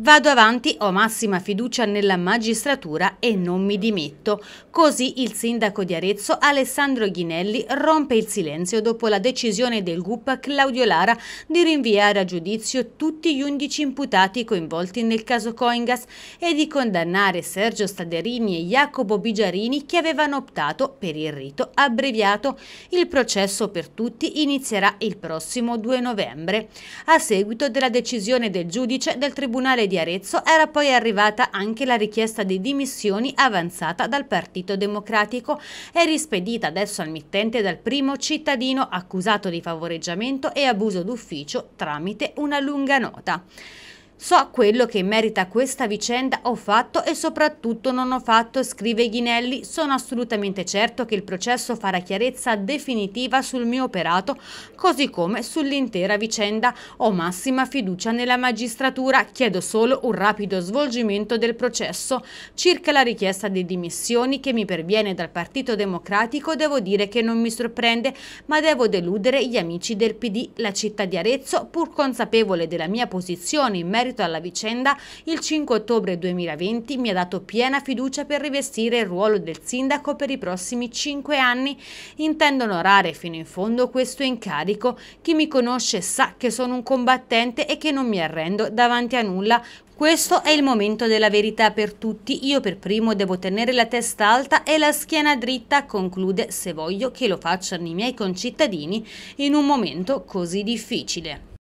Vado avanti, ho massima fiducia nella magistratura e non mi dimetto. Così il sindaco di Arezzo Alessandro Ghinelli rompe il silenzio dopo la decisione del GUP Claudio Lara di rinviare a giudizio tutti gli undici imputati coinvolti nel caso Coingas e di condannare Sergio Staderini e Jacopo Bigiarini che avevano optato per il rito abbreviato. Il processo per tutti inizierà il prossimo 2 novembre. A seguito della decisione del giudice del Tribunale di Arezzo era poi arrivata anche la richiesta di dimissioni avanzata dal Partito Democratico e rispedita adesso al mittente dal primo cittadino accusato di favoreggiamento e abuso d'ufficio tramite una lunga nota. So quello che in merito a questa vicenda ho fatto e soprattutto non ho fatto, scrive Ghinelli, sono assolutamente certo che il processo farà chiarezza definitiva sul mio operato, così come sull'intera vicenda. Ho massima fiducia nella magistratura, chiedo solo un rapido svolgimento del processo. Circa la richiesta di dimissioni che mi perviene dal Partito Democratico, devo dire che non mi sorprende, ma devo deludere gli amici del PD. La città di Arezzo, pur consapevole della mia posizione in merito merito alla vicenda, il 5 ottobre 2020 mi ha dato piena fiducia per rivestire il ruolo del sindaco per i prossimi cinque anni. Intendo onorare fino in fondo questo incarico. Chi mi conosce sa che sono un combattente e che non mi arrendo davanti a nulla, questo è il momento della verità per tutti, io per primo devo tenere la testa alta e la schiena dritta, conclude se voglio che lo facciano i miei concittadini in un momento così difficile.